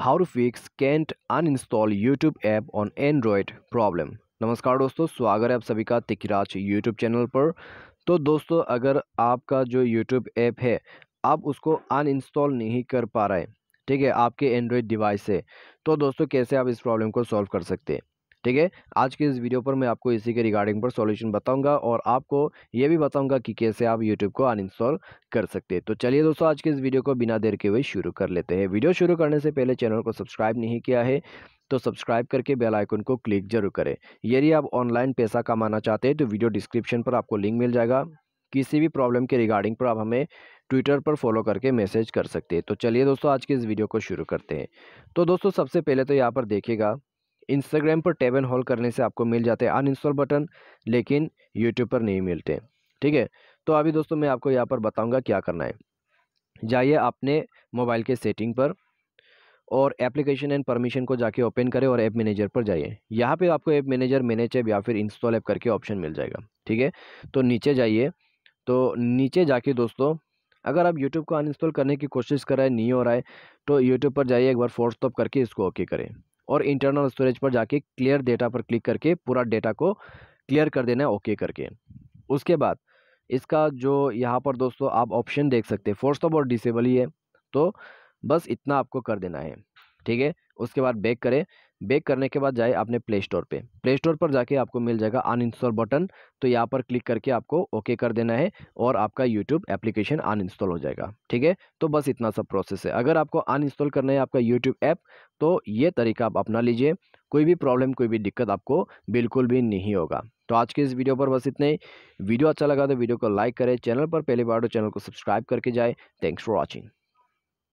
how to fix can't uninstall YouTube app on Android problem नमस्कार दोस्तों स्वागत है आप सभी का तिकराज यूट्यूब चैनल पर तो दोस्तों अगर आपका जो यूट्यूब ऐप है आप उसको अनइंस्टॉल नहीं कर पा रहे ठीक है आपके एंड्रॉयड डिवाइस से तो दोस्तों कैसे आप इस प्रॉब्लम को सॉल्व कर सकते हैं ठीक है आज के इस वीडियो पर मैं आपको इसी के रिगार्डिंग पर सॉल्यूशन बताऊंगा और आपको ये भी बताऊंगा कि कैसे आप यूट्यूब को अनइंस्टॉल कर सकते हैं तो चलिए दोस्तों आज के इस वीडियो को बिना देर के हुए शुरू कर लेते हैं वीडियो शुरू करने से पहले चैनल को सब्सक्राइब नहीं किया है तो सब्सक्राइब करके बेल आइकन को क्लिक जरूर करें यदि आप ऑनलाइन पैसा कमाना चाहते हैं तो वीडियो डिस्क्रिप्शन पर आपको लिंक मिल जाएगा किसी भी प्रॉब्लम के रिगार्डिंग पर आप हमें ट्विटर पर फॉलो करके मैसेज कर सकते हैं तो चलिए दोस्तों आज के इस वीडियो को शुरू करते हैं तो दोस्तों सबसे पहले तो यहाँ पर देखिएगा इंस्टाग्राम पर टैब एंड होल करने से आपको मिल जाते हैं अनइंस्टॉल बटन लेकिन यूट्यूब पर नहीं मिलते ठीक है तो अभी दोस्तों मैं आपको यहाँ पर बताऊँगा क्या करना है जाइए अपने मोबाइल के सेटिंग पर और एप्लीकेशन एंड परमिशन को जाके ओपन करें और ऐप मैनेजर पर जाइए यहाँ पे आपको ऐप मैनेजर मैनेज ऐप या फिर इंस्टॉल ऐप करके ऑप्शन मिल जाएगा ठीक है तो नीचे जाइए तो नीचे जाके दोस्तों अगर आप YouTube को अनइंस्टॉल करने की कोशिश कर रहे हैं नहीं हो रहा है तो YouTube पर जाइए एक बार फोर्स स्टॉप करके इसको ओके करें और इंटरनल स्टोरेज पर जाके क्लियर डेटा पर क्लिक करके पूरा डेटा को क्लियर कर देना है ओके करके उसके बाद इसका जो यहाँ पर दोस्तों आप ऑप्शन देख सकते हैं फोर्स तो और डिसेबल ही है तो बस इतना आपको कर देना है ठीक है उसके बाद बैक करें बैक करने के बाद जाए आपने प्ले स्टोर पे प्ले स्टोर पर जाके आपको मिल जाएगा अनइंस्टॉल बटन तो यहाँ पर क्लिक करके आपको ओके कर देना है और आपका यूट्यूब एप्लीकेशन अनइंस्टॉल हो जाएगा ठीक है तो बस इतना सब प्रोसेस है अगर आपको अनइंस्टॉल करना है आपका यूट्यूब ऐप तो ये तरीका आप अपना लीजिए कोई भी प्रॉब्लम कोई भी दिक्कत आपको बिल्कुल भी नहीं होगा तो आज के इस वीडियो पर बस इतने ही वीडियो अच्छा लगा तो वीडियो को लाइक करें चैनल पर पहली बार तो चैनल को सब्सक्राइब करके जाए थैंक्स फॉर वॉचिंग